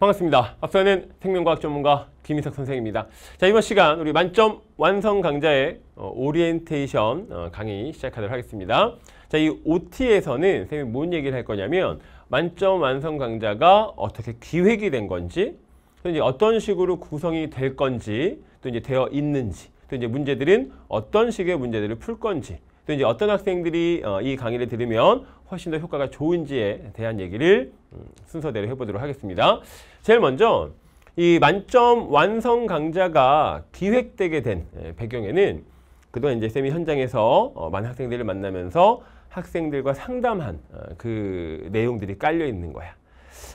반갑습니다. 앞서는 생명과학 전문가 김희석 선생입니다. 자 이번 시간 우리 만점 완성 강좌의 어, 오리엔테이션 어, 강의 시작하도록 하겠습니다. 자 이 OT에서는 선생님이 뭔 얘기를 할 거냐면 만점 완성 강좌가 어떻게 기획이 된 건지 또 이제 어떤 식으로 구성이 될 건지 또 이제 되어 있는지 또 이제 문제들은 어떤 식의 문제들을 풀 건지 또 이제 어떤 학생들이 어, 이 강의를 들으면 훨씬 더 효과가 좋은지에 대한 얘기를 음, 순서대로 해보도록 하겠습니다. 제일 먼저 이 만점 완성 강좌가 기획되게 된 예, 배경에는 그동안 이제 쌤이 현장에서 어, 많은 학생들을 만나면서 학생들과 상담한 어, 그 내용들이 깔려 있는 거야.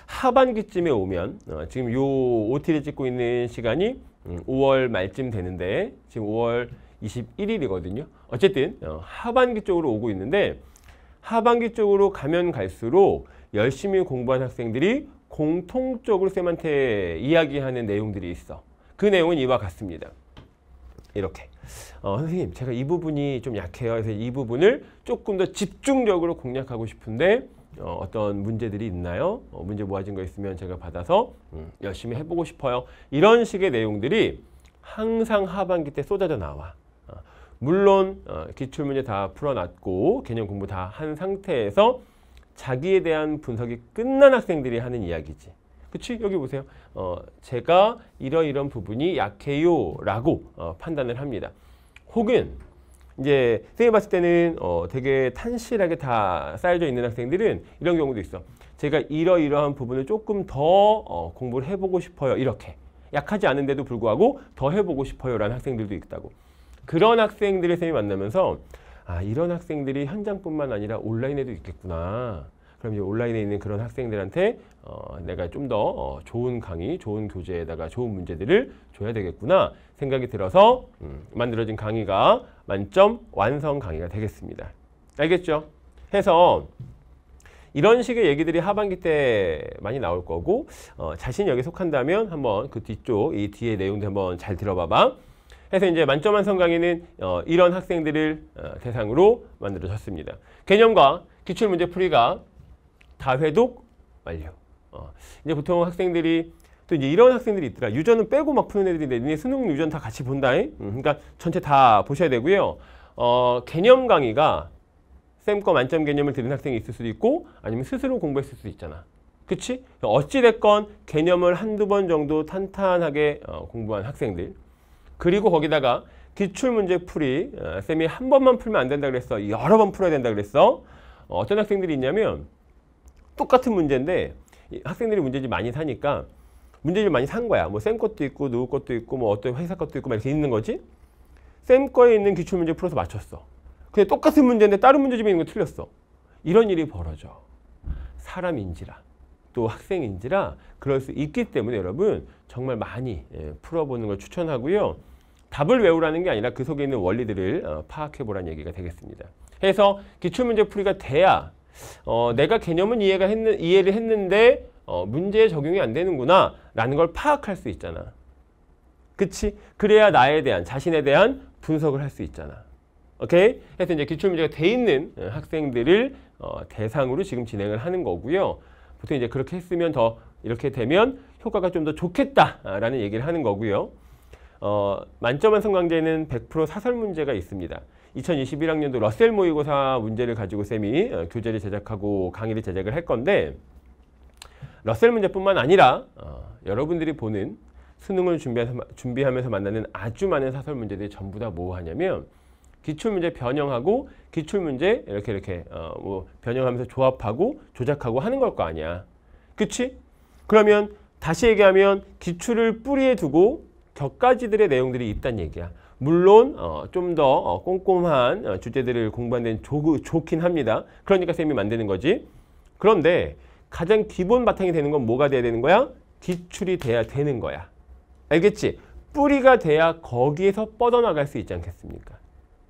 하반기쯤에 오면 어, 지금 요 OT를 찍고 있는 시간이 5월 음, 말쯤 되는데 지금 5월 21일이거든요. 어쨌든 하반기 쪽으로 오고 있는데 하반기 쪽으로 가면 갈수록 열심히 공부한 학생들이 공통적으로 쌤한테 이야기하는 내용들이 있어. 그 내용은 이와 같습니다. 이렇게. 어, 선생님, 제가 이 부분이 좀 약해요. 그래서 이 부분을 조금 더 집중적으로 공략하고 싶은데 어, 어떤 문제들이 있나요? 어, 문제 모아진 거 있으면 제가 받아서 음, 열심히 해보고 싶어요. 이런 식의 내용들이 항상 하반기 때 쏟아져 나와. 물론 어, 기출문제 다 풀어놨고 개념 공부 다 한 상태에서 자기에 대한 분석이 끝난 학생들이 하는 이야기지. 그치? 여기 보세요. 어, 제가 이러이런 부분이 약해요 라고 어, 판단을 합니다. 혹은 이제 선생님이 봤을 때는 어, 되게 탄실하게 다 쌓여져 있는 학생들은 이런 경우도 있어. 제가 이러이러한 부분을 조금 더 어, 공부를 해보고 싶어요. 이렇게. 약하지 않은데도 불구하고 더 해보고 싶어요 라는 학생들도 있다고. 그런 학생들의 쌤이 만나면서 아 이런 학생들이 현장뿐만 아니라 온라인에도 있겠구나. 그럼 이제 온라인에 있는 그런 학생들한테 어, 내가 좀더 어, 좋은 강의, 좋은 교재에다가 좋은 문제들을 줘야 되겠구나 생각이 들어서 음, 만들어진 강의가 만점 완성 강의가 되겠습니다. 알겠죠? 해서 이런 식의 얘기들이 하반기 때 많이 나올 거고 어, 자신이 여기 속한다면 한번 그 뒤쪽 이 뒤에 내용도 한번 잘 들어봐봐. 해서 이제 만점 완성 강의는 어, 이런 학생들을 어, 대상으로 만들어졌습니다. 개념과 기출문제 풀이가 다회독 완료. 어, 이제 보통 학생들이 또 이제 이런 학생들이 있더라. 유전은 빼고 막 푸는 애들인데 니네 수능 유전 다 같이 본다. 음, 그러니까 전체 다 보셔야 되고요. 어, 개념 강의가 쌤 거 만점 개념을 들은 학생이 있을 수도 있고 아니면 스스로 공부했을 수도 있잖아. 그치? 어찌됐건 개념을 한두 번 정도 탄탄하게 어, 공부한 학생들 그리고 거기다가 기출문제 풀이 어, 쌤이 한 번만 풀면 안 된다 그랬어. 여러 번 풀어야 된다 그랬어. 어, 떤 학생들이 있냐면 똑같은 문제인데 학생들이 문제집 많이 사니까 문제집 많이 산 거야. 뭐쌤 것도 있고 누구 것도 있고 뭐 어떤 회사 것도 있고 막 이렇게 있는 거지. 쌤 거에 있는 기출문제 풀어서 맞췄어. 근데 똑같은 문제인데 다른 문제집에 있는 거 틀렸어. 이런 일이 벌어져. 사람인지라 또 학생인지라 그럴 수 있기 때문에 여러분 정말 많이 예, 풀어보는 걸 추천하고요. 답을 외우라는 게 아니라 그 속에 있는 원리들을 어, 파악해보라는 얘기가 되겠습니다. 해서 기출문제 풀이가 돼야 어, 내가 개념은 이해가 했 이해를 했는데 어, 문제에 적용이 안 되는구나 라는 걸 파악할 수 있잖아. 그치? 그래야 나에 대한, 자신에 대한 분석을 할 수 있잖아. 오케이? 해서 이제 기출문제가 돼 있는 어, 학생들을 어, 대상으로 지금 진행을 하는 거고요. 보통 이제 그렇게 했으면 더 이렇게 되면 효과가 좀 더 좋겠다라는 얘기를 하는 거고요. 어, 만점 완성 강제는 100% 사설 문제가 있습니다. 2021학년도 러셀 모의고사 문제를 가지고 쌤이 어, 교재를 제작하고 강의를 제작을 할 건데 러셀 문제뿐만 아니라 어, 여러분들이 보는 수능을 준비하서 준비하면서 만나는 아주 많은 사설 문제들이 전부 다 뭐하냐면 기출문제 변형하고 기출문제 이렇게 이렇게 어, 뭐 변형하면서 조합하고 조작하고 하는 걸 거 아니야. 그치? 그러면 다시 얘기하면 기출을 뿌리에 두고 격가지들의 내용들이 있다는 얘기야. 물론 어, 좀더 어, 꼼꼼한 어, 주제들을 공부하는 조, 좋긴 합니다. 그러니까 쌤이 만드는 거지. 그런데 가장 기본 바탕이 되는 건 뭐가 돼야 되는 거야? 기출이 돼야 되는 거야. 알겠지? 뿌리가 돼야 거기에서 뻗어나갈 수 있지 않겠습니까?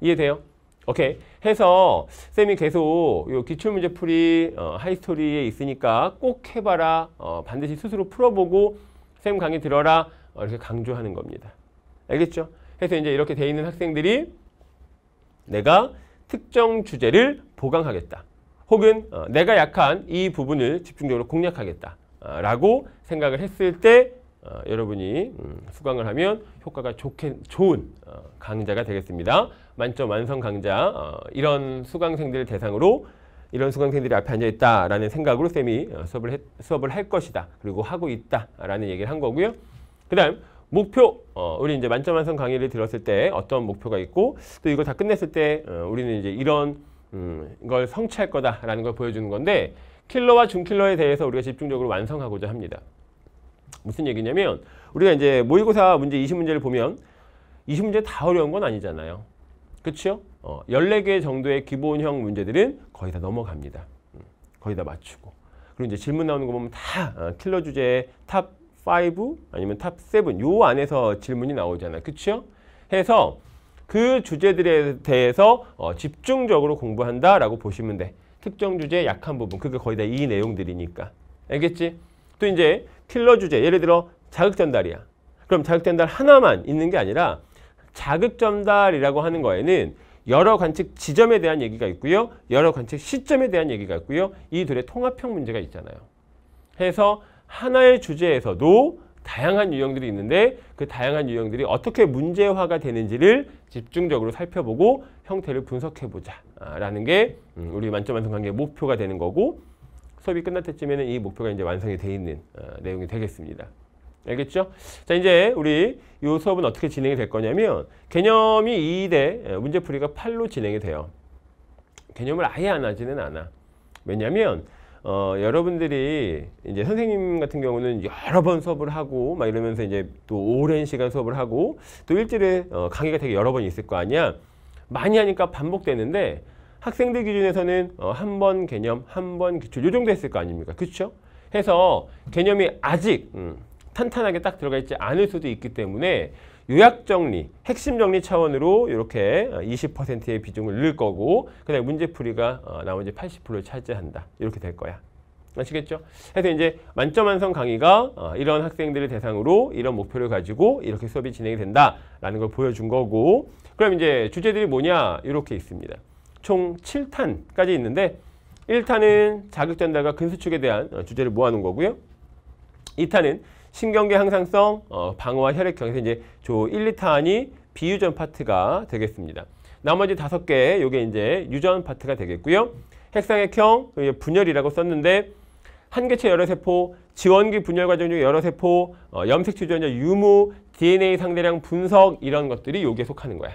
이해돼요? 오케이. 해서 쌤이 계속 요 기출문제풀이 어, 하이스토리에 있으니까 꼭 해봐라. 어, 반드시 스스로 풀어보고 쌤 강의 들어라. 어, 이렇게 강조하는 겁니다. 알겠죠? 그래서 이제 이렇게 돼 있는 학생들이 내가 특정 주제를 보강하겠다. 혹은 어, 내가 약한 이 부분을 집중적으로 공략하겠다. 아, 라고 생각을 했을 때 어, 여러분이 음, 수강을 하면 효과가 좋게, 좋은 어, 강좌가 되겠습니다. 만점 완성 강좌 어, 이런 수강생들을 대상으로 이런 수강생들이 앞에 앉아있다라는 생각으로 쌤이 어, 수업을, 해, 수업을 할 것이다. 그리고 하고 있다라는 얘기를 한 거고요. 그 다음 목표 어, 우리 이제 만점 완성 강의를 들었을 때 어떤 목표가 있고 또이거다 끝냈을 때 어, 우리는 이제 이런 음, 걸 성취할 거다라는 걸 보여주는 건데 킬러와 준킬러에 대해서 우리가 집중적으로 완성하고자 합니다. 무슨 얘기냐면 우리가 이제 모의고사 문제 20문제를 보면 20문제 다 어려운 건 아니잖아요. 그렇죠? 어, 14개 정도의 기본형 문제들은 거의 다 넘어갑니다. 음, 거의 다 맞추고. 그리고 이제 질문 나오는 거 보면 다 어, 킬러 주제의 탑5 아니면 탑 7, 요 안에서 질문이 나오잖아요. 그쵸? 해서 그 주제들에 대해서 어, 집중적으로 공부한다라고 보시면 돼. 특정 주제 약한 부분, 그게 거의 다 이 내용들이니까. 알겠지? 또 이제 킬러 주제, 예를 들어 자극전달이야. 그럼 자극전달 하나만 있는 게 아니라 자극전달이라고 하는 거에는 여러 관측 지점에 대한 얘기가 있고요. 여러 관측 시점에 대한 얘기가 있고요. 이 둘의 통합형 문제가 있잖아요. 해서 하나의 주제에서도 다양한 유형들이 있는데 그 다양한 유형들이 어떻게 문제화가 되는지를 집중적으로 살펴보고 형태를 분석해보자라는 게 음, 우리 만점 완성 관계의 목표가 되는 거고 수업이 끝날 때쯤에는 이 목표가 이제 완성이 돼 있는 어, 내용이 되겠습니다. 알겠죠? 자 이제 우리 이 수업은 어떻게 진행이 될 거냐면 개념이 2대 문제풀이가 8로 진행이 돼요. 개념을 아예 안 하지는 않아. 왜냐하면 어, 여러분들이 이제 선생님 같은 경우는 여러 번 수업을 하고 막 이러면서 이제 또 오랜 시간 수업을 하고 또 일주일에 어, 강의가 되게 여러 번 있을 거 아니야. 많이 하니까 반복되는데 학생들 기준에서는 어, 한 번 개념, 한 번 기출 요 정도 했을 거 아닙니까? 그렇죠? 해서 개념이 아직 음, 탄탄하게 딱 들어가 있지 않을 수도 있기 때문에 요약 정리, 핵심 정리 차원으로 이렇게 20%의 어, 비중을 늘 거고 그다음에 문제풀이가 어, 나머지 80%를 차지한다. 이렇게 될 거야. 아시겠죠? 그래서 이제 만점 완성 강의가 어, 이런 학생들을 대상으로 이런 목표를 가지고 이렇게 수업이 진행이 된다라는 걸 보여준 거고 그럼 이제 주제들이 뭐냐 이렇게 있습니다. 총 7탄까지 있는데 1탄은 자극전달과 근수축에 대한 주제를 모아놓은 거고요. 2탄은 신경계 항상성, 어, 방어와 혈액형. 에서 이제 조 1, 2탄이 비유전 파트가 되겠습니다. 나머지 다섯 개, 요게 이제 유전 파트가 되겠고요. 핵상핵형, 분열이라고 썼는데, 한개체 여러 세포, 지원기 분열 과정 중 여러 세포, 어, 염색 주전자 유무, DNA 상대량 분석 이런 것들이 요게 속하는 거야.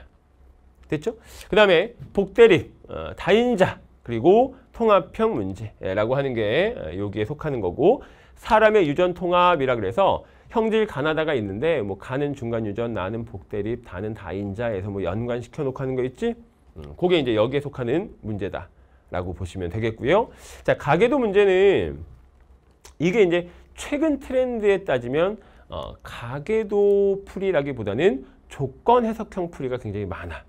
됐죠? 그 다음에 복대립, 어, 다인자, 그리고 통합형 문제라고 하는 게요기에 어, 속하는 거고 사람의 유전 통합이라 그래서 형질 가나다가 있는데 뭐 가는 중간 유전, 나는 복대립, 다는 다인자에서 뭐 연관시켜 놓고 하는 거 있지? 음, 그게 이제 여기에 속하는 문제다. 라고 보시면 되겠고요. 자, 가계도 문제는 이게 이제 최근 트렌드에 따지면 어, 가계도 풀이라기보다는 조건 해석형 풀이가 굉장히 많아.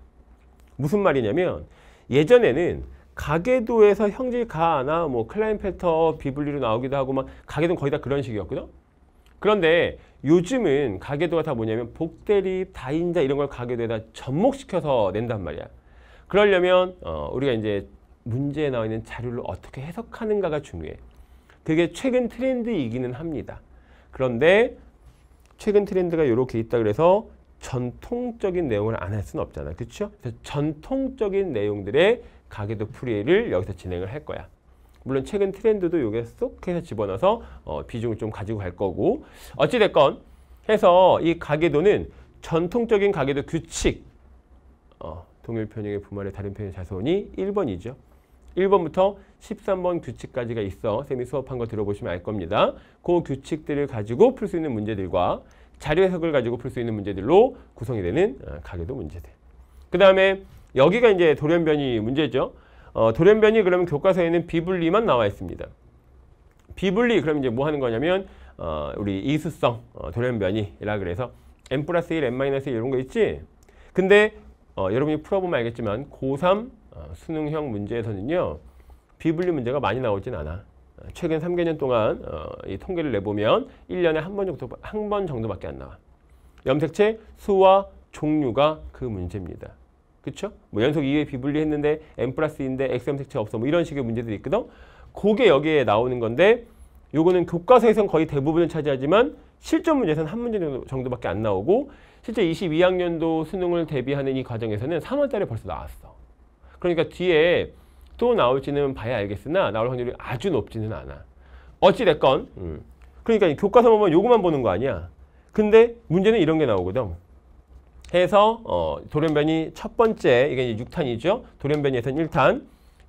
무슨 말이냐면 예전에는 가계도에서 형질 가나 뭐 클라인 패터 비블리로 나오기도 하고 막 가계도는 거의 다 그런 식이었거든. 그런데 요즘은 가계도가 다 뭐냐면 복대립, 다인자 이런 걸 가계도에다 접목시켜서 낸단 말이야. 그러려면 어, 우리가 이제 문제에 나와 있는 자료를 어떻게 해석하는가가 중요해. 그게 최근 트렌드이기는 합니다. 그런데 최근 트렌드가 이렇게 있다 그래서 전통적인 내용을 안 할 수는 없잖아. 그렇죠? 전통적인 내용들의 가계도 풀이를 여기서 진행을 할 거야. 물론 최근 트렌드도 여기에 쏙 해서 집어넣어서 어, 비중을 좀 가지고 갈 거고 어찌됐건 해서 이 가계도는 전통적인 가계도 규칙 어, 동일 편형의 부말의 다른 편의 자손이 1번이죠. 1번부터 13번 규칙까지가 있어 쌤이 수업한 거 들어보시면 알 겁니다. 그 규칙들을 가지고 풀 수 있는 문제들과 자료 해석을 가지고 풀 수 있는 문제들로 구성이 되는 어, 가계도 문제들. 그 다음에 여기가 이제 돌연변이 문제죠. 어, 돌연변이 그러면 교과서에는 비분리만 나와 있습니다. 비분리 그럼 이제 뭐 하는 거냐면 어, 우리 이수성 어, 돌연변이라 그래서 n 플러스 1, n 마이너스 1 이런 거 있지? 근데 어, 여러분이 풀어보면 알겠지만 고3 어, 수능형 문제에서는요 비분리 문제가 많이 나오진 않아. 어, 최근 3개년 동안 어, 이 통계를 내보면 1년에 한번 정도 한번 정도밖에 안 나와. 염색체 수와 종류가 그 문제입니다. 그쵸? 뭐 연속 2회 비분리했는데 n 플러스 인데 xm 색채 없어 뭐 이런 식의 문제들이 있거든. 그게 여기에 나오는 건데 요거는 교과서에선 거의 대부분을 차지하지만 실전 문제에서는 한 문제 정도, 밖에안 나오고 실제 22학년도 수능을 대비하는 이 과정에서는 3월달에 벌써 나왔어. 그러니까 뒤에 또 나올지는 봐야 알겠으나 나올 확률이 아주 높지는 않아. 어찌됐건 음. 그러니까 교과서만 보면 요것만 보는 거 아니야. 근데 문제는 이런 게 나오거든. 해서 어, 돌연변이 첫 번째 이게 이제 6탄이죠. 돌연변이에서는 1탄.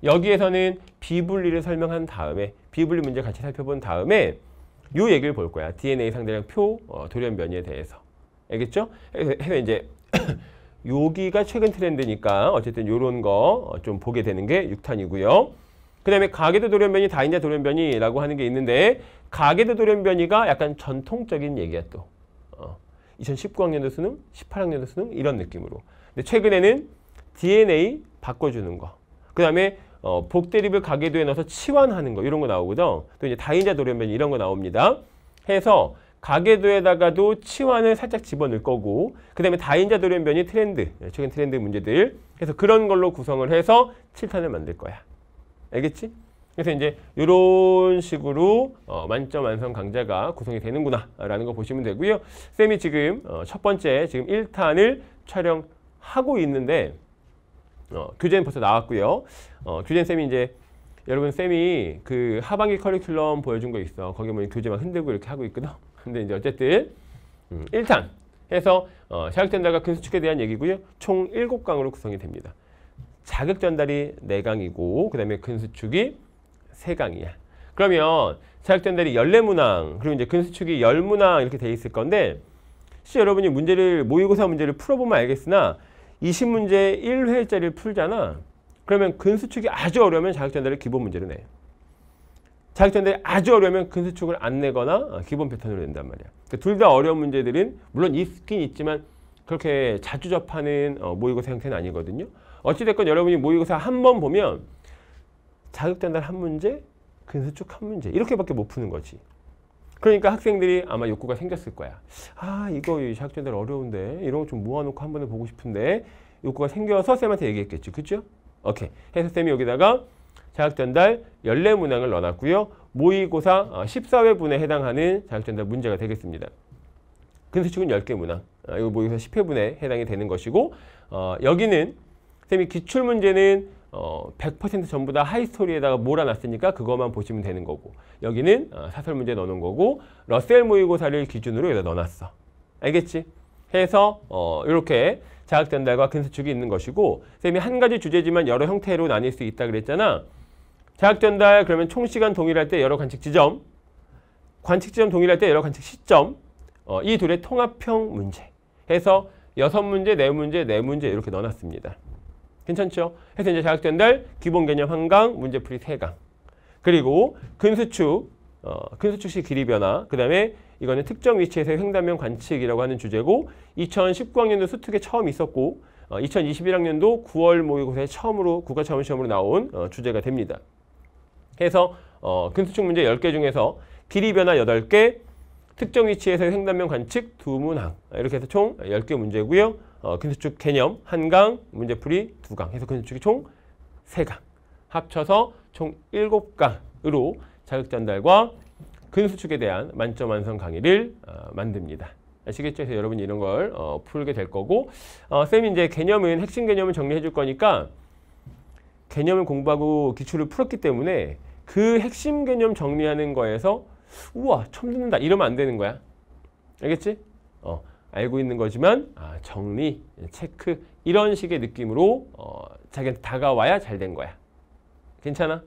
여기에서는 비분리를 설명한 다음에 비분리 문제 같이 살펴본 다음에 요 얘기를 볼 거야. DNA 상대량 표 어, 돌연변이에 대해서. 알겠죠? 해서 이제 여기가 최근 트렌드니까 어쨌든 요런 거좀 어, 보게 되는 게 6탄이고요. 그 다음에 가계도 돌연변이, 다인자 돌연변이라고 하는 게 있는데 가계도 돌연변이가 약간 전통적인 얘기야 또. 2019학년도 수능, 18학년도 수능 이런 느낌으로. 근데 최근에는 DNA 바꿔주는 거. 그 다음에 어, 복대립을 가계도에 넣어서 치환하는 거 이런 거 나오고요. 또 이제 다인자 돌연변이 이런 거 나옵니다. 해서 가계도에다가도 치환을 살짝 집어넣을 거고 그 다음에 다인자 돌연변이 트렌드, 예, 최근 트렌드 문제들 그래서 그런 걸로 구성을 해서 칠탄을 만들 거야. 알겠지? 그래서 이제 이런 식으로 어, 만점 완성 강좌가 구성이 되는구나 라는 거 보시면 되고요. 쌤이 지금 어, 첫 번째 지금 1탄을 촬영하고 있는데 어, 교재는 벌써 나왔고요. 어, 교재는 쌤이 이제 여러분 쌤이 그 하반기 커리큘럼 보여준 거 있어. 거기 보면 뭐 교재 막 흔들고 이렇게 하고 있거든. 근데 이제 어쨌든 음, 1탄 해서 어, 자극전달과 근수축에 대한 얘기고요. 총 7강으로 구성이 됩니다. 자극전달이 4강이고 그 다음에 근수축이 3강이야 그러면 자격전대이1 4문항 그리고 이제 근수축이 1 0문항 이렇게 돼 있을 건데 혹시 여러분이 문제를 모의고사 문제를 풀어보면 알겠으나 20문제 1회짜리를 풀잖아. 그러면 근수축이 아주 어려우면 자격전대을 기본 문제를 내요. 자격전대이 아주 어려우면 근수축을 안 내거나 어, 기본 패턴으로 낸단 말이야. 그러니까 둘다 어려운 문제들은 물론 있긴 있지만 그렇게 자주 접하는 어, 모의고사 형태는 아니거든요. 어찌됐건 여러분이 모의고사 한 번 보면 자극된 날한 문제, 근수 쭉한 문제 이렇게밖에 못 푸는 거지. 그러니까 학생들이 아마 욕구가 생겼을 거야. 아 이거 자격증들 어려운데 이런 거 좀 모아놓고 한 번에 보고 싶은데 욕구가 생겨서 쌤한테 얘기했겠지. 그죠? 오케이. 해서 쌤이 여기다가 자격전달 14문항을 넣어놨고요. 모의고사 14회분에 어, 해당하는 자격전달 문제가 되겠습니다. 근수축은 10개 문항. 어, 이거 모의고사 10회분에 해당이 되는 것이고 어, 여기는 쌤이 기출문제는 어, 100% 전부 다 하이스토리에다가 몰아놨으니까 그것만 보시면 되는 거고 여기는 어, 사설 문제 넣어놓은 거고 러셀 모의고사를 기준으로 여기다 넣어놨어. 알겠지? 해서 어, 이렇게 자학 전달과 근서축이 있는 것이고 선생님이한 가지 주제지만 여러 형태로 나뉠 수 있다 그랬잖아. 자학 전달 그러면 총시간 동일할 때 여러 관측 지점 관측 지점 동일할 때 여러 관측 시점 어, 이 둘의 통합형 문제 해서 여섯 문제, 네 문제, 네 문제 이렇게 넣어놨습니다. 괜찮죠? 해서 이제 자격된달 기본 개념 한강 문제풀이 세강 그리고 근수축, 어, 근수축시 길이 변화, 그 다음에 이거는 특정 위치에서의 횡단면 관측이라고 하는 주제고 2019학년도 수특에 처음 있었고 어, 2021학년도 9월 모의고사에 처음으로 국가차원시험으로 나온 어, 주제가 됩니다. 해서 어, 근수축 문제 10개 중에서 길이 변화 8개, 특정 위치에서의 횡단면 관측 2문항 이렇게 해서 총 10개 문제고요. 어, 근수축 개념 한강, 문제풀이 두 강 해서 근수축이 총 세 강 합쳐서 총 일곱 강으로 자극 전달과 근수축에 대한 만점 완성 강의를 어, 만듭니다. 아시겠죠? 그래서 여러분이 이런 걸 어, 풀게 될 거고 어, 쌤이 이제 개념은 핵심 개념을 정리해 줄 거니까 개념을 공부하고 기출을 풀었기 때문에 그 핵심 개념 정리하는 거에서 우와 처음 듣는다 이러면 안 되는 거야. 알겠지? 어, 알고 있는 거지만 아, 정리, 체크 이런 식의 느낌으로 어, 자기한테 다가와야 잘 된 거야. 괜찮아?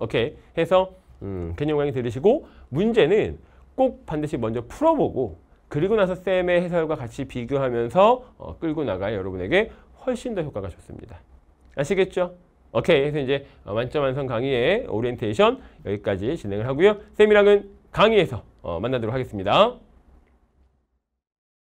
오케이. 해서 음, 개념 강의 들으시고 문제는 꼭 반드시 먼저 풀어보고 그리고 나서 쌤의 해설과 같이 비교하면서 어, 끌고 나가야 여러분에게 훨씬 더 효과가 좋습니다. 아시겠죠? 오케이. 그래서 이제 만점 완성 강의의 오리엔테이션 여기까지 진행을 하고요. 쌤이랑은 강의에서 어, 만나도록 하겠습니다.